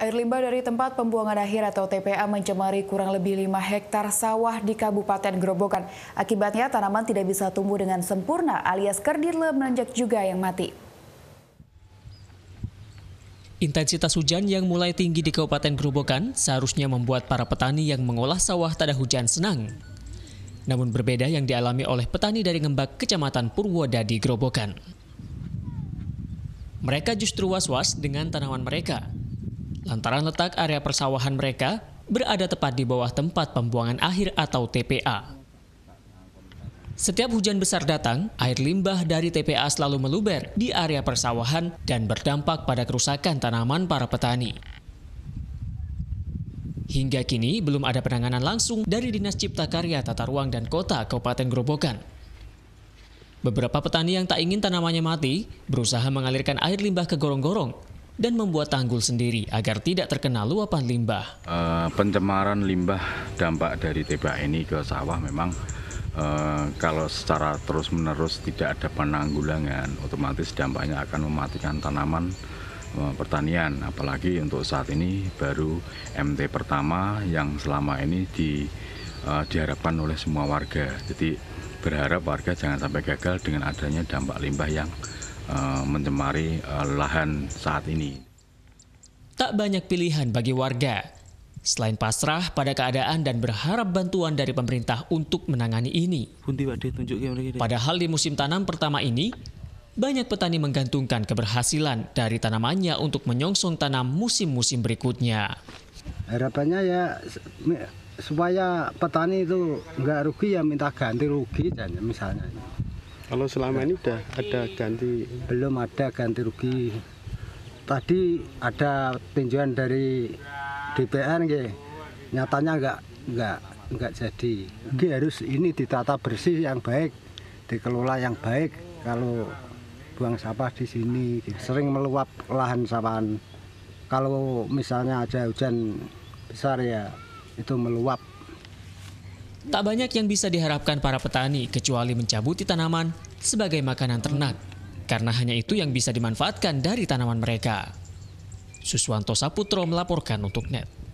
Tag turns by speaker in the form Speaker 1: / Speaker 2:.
Speaker 1: Air limbah dari tempat pembuangan akhir atau TPA mencemari kurang lebih 5 hektar sawah di Kabupaten Grobogan. Akibatnya tanaman tidak bisa tumbuh dengan sempurna alias kerdil menanjak juga yang mati.
Speaker 2: Intensitas hujan yang mulai tinggi di Kabupaten Grobogan seharusnya membuat para petani yang mengolah sawah tada hujan senang. Namun berbeda yang dialami oleh petani dari Ngembak, Kecamatan Purwodadi, Grobogan. Mereka justru was-was dengan tanaman mereka lantaran letak area persawahan mereka berada tepat di bawah tempat pembuangan akhir atau TPA. Setiap hujan besar datang, air limbah dari TPA selalu meluber di area persawahan dan berdampak pada kerusakan tanaman para petani. Hingga kini belum ada penanganan langsung dari Dinas Cipta Karya Tata Ruang dan Kota Kabupaten Grobogan. Beberapa petani yang tak ingin tanamannya mati berusaha mengalirkan air limbah ke gorong-gorong dan membuat tanggul sendiri agar tidak terkena luapan limbah.
Speaker 1: Uh, pencemaran limbah dampak dari TBA ini ke sawah memang uh, kalau secara terus-menerus tidak ada penanggulangan, otomatis dampaknya akan mematikan tanaman eh, pertanian. Apalagi untuk saat ini baru MT pertama yang selama ini di, uh, diharapkan oleh semua warga. Jadi berharap warga jangan sampai gagal dengan adanya dampak
Speaker 2: limbah yang Eh, mencemari eh, lahan saat ini. Tak banyak pilihan bagi warga. Selain pasrah pada keadaan dan berharap bantuan dari pemerintah untuk menangani ini. Padahal di musim tanam pertama ini, banyak petani menggantungkan keberhasilan dari tanamannya untuk menyongsong tanam musim-musim berikutnya.
Speaker 3: Harapannya ya supaya petani itu nggak rugi ya minta ganti rugi dan misalnya. Kalau selama ini udah ada ganti? Belum ada ganti rugi. Tadi ada tinjauan dari DPR, ya. nyatanya nggak nggak nggak jadi. Jadi harus ini ditata bersih yang baik, dikelola yang baik. Kalau buang sampah di sini, sering meluap lahan sampahan. Kalau misalnya ada hujan besar ya itu meluap
Speaker 2: Tak banyak yang bisa diharapkan para petani kecuali mencabuti tanaman sebagai makanan ternak, karena hanya itu yang bisa dimanfaatkan dari tanaman mereka. Suswanto Saputro melaporkan untuk NET.